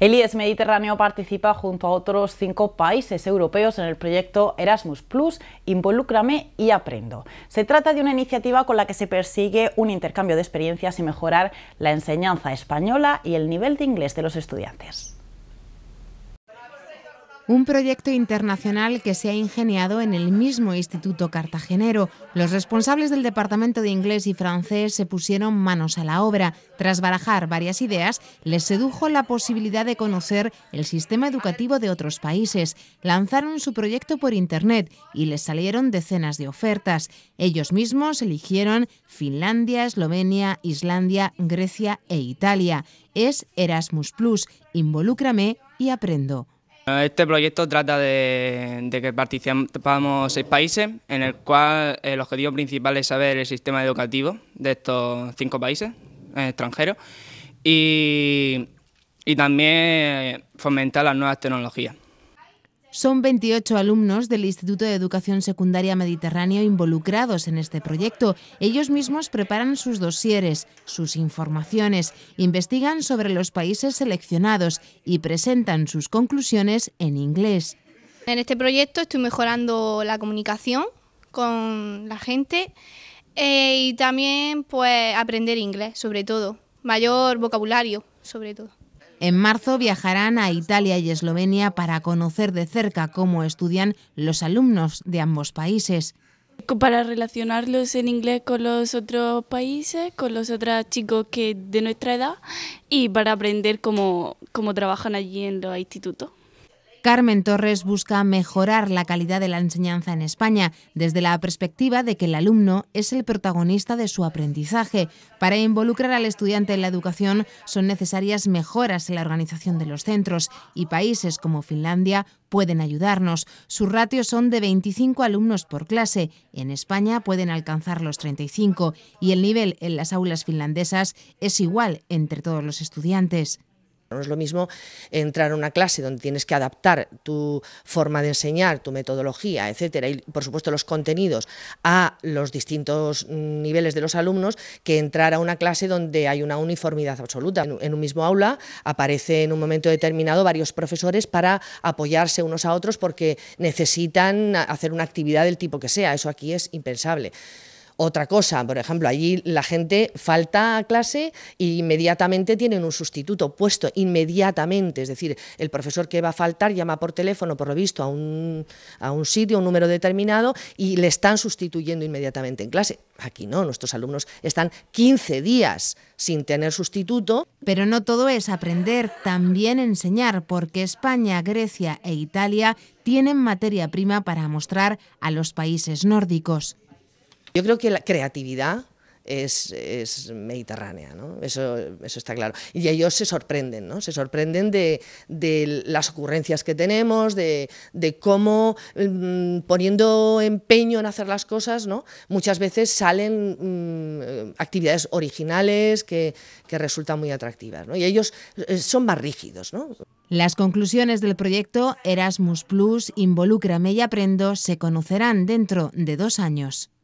El IES Mediterráneo participa junto a otros cinco países europeos en el proyecto Erasmus Plus, Involúcrame y Aprendo. Se trata de una iniciativa con la que se persigue un intercambio de experiencias y mejorar la enseñanza española y el nivel de inglés de los estudiantes. Un proyecto internacional que se ha ingeniado en el mismo Instituto Cartagenero. Los responsables del Departamento de Inglés y Francés se pusieron manos a la obra. Tras barajar varias ideas, les sedujo la posibilidad de conocer el sistema educativo de otros países. Lanzaron su proyecto por Internet y les salieron decenas de ofertas. Ellos mismos eligieron Finlandia, Eslovenia, Islandia, Grecia e Italia. Es Erasmus Plus, involúcrame y aprendo. Este proyecto trata de, que participamos seis países, en el cual el objetivo principal es saber el sistema educativo de estos cinco países extranjeros y, también fomentar las nuevas tecnologías. Son 28 alumnos del Instituto de Educación Secundaria Mediterráneo involucrados en este proyecto. Ellos mismos preparan sus dosieres, sus informaciones, investigan sobre los países seleccionados y presentan sus conclusiones en inglés. En este proyecto estoy mejorando la comunicación con la gente eh, y también pues aprender inglés, sobre todo, mayor vocabulario, sobre todo. En marzo viajarán a Italia y Eslovenia para conocer de cerca cómo estudian los alumnos de ambos países. Para relacionarlos en inglés con los otros países, con los otros chicos que de nuestra edad y para aprender cómo, cómo trabajan allí en los institutos. Carmen Torres busca mejorar la calidad de la enseñanza en España desde la perspectiva de que el alumno es el protagonista de su aprendizaje. Para involucrar al estudiante en la educación son necesarias mejoras en la organización de los centros y países como Finlandia pueden ayudarnos. Sus ratios son de 25 alumnos por clase. En España pueden alcanzar los 35 y el nivel en las aulas finlandesas es igual entre todos los estudiantes. No es lo mismo entrar a una clase donde tienes que adaptar tu forma de enseñar, tu metodología, etcétera, y por supuesto los contenidos a los distintos niveles de los alumnos, que entrar a una clase donde hay una uniformidad absoluta. En un mismo aula aparece en un momento determinado varios profesores para apoyarse unos a otros porque necesitan hacer una actividad del tipo que sea. Eso aquí es impensable. Otra cosa, por ejemplo, allí la gente falta a clase e inmediatamente tienen un sustituto puesto, inmediatamente. Es decir, el profesor que va a faltar llama por teléfono, por lo visto, a un, a un sitio, un número determinado, y le están sustituyendo inmediatamente en clase. Aquí no, nuestros alumnos están 15 días sin tener sustituto. Pero no todo es aprender, también enseñar, porque España, Grecia e Italia tienen materia prima para mostrar a los países nórdicos. Yo creo que la creatividad es, mediterránea, Eso, está claro. Y ellos se sorprenden, Se sorprenden de, las ocurrencias que tenemos, de, cómo mm, poniendo empeño en hacer las cosas, Muchas veces salen mm, actividades originales que, resultan muy atractivas, Y ellos eh, son más rígidos, Las conclusiones del proyecto Erasmus Plus, Involúcrame y Aprendo se conocerán dentro de dos años.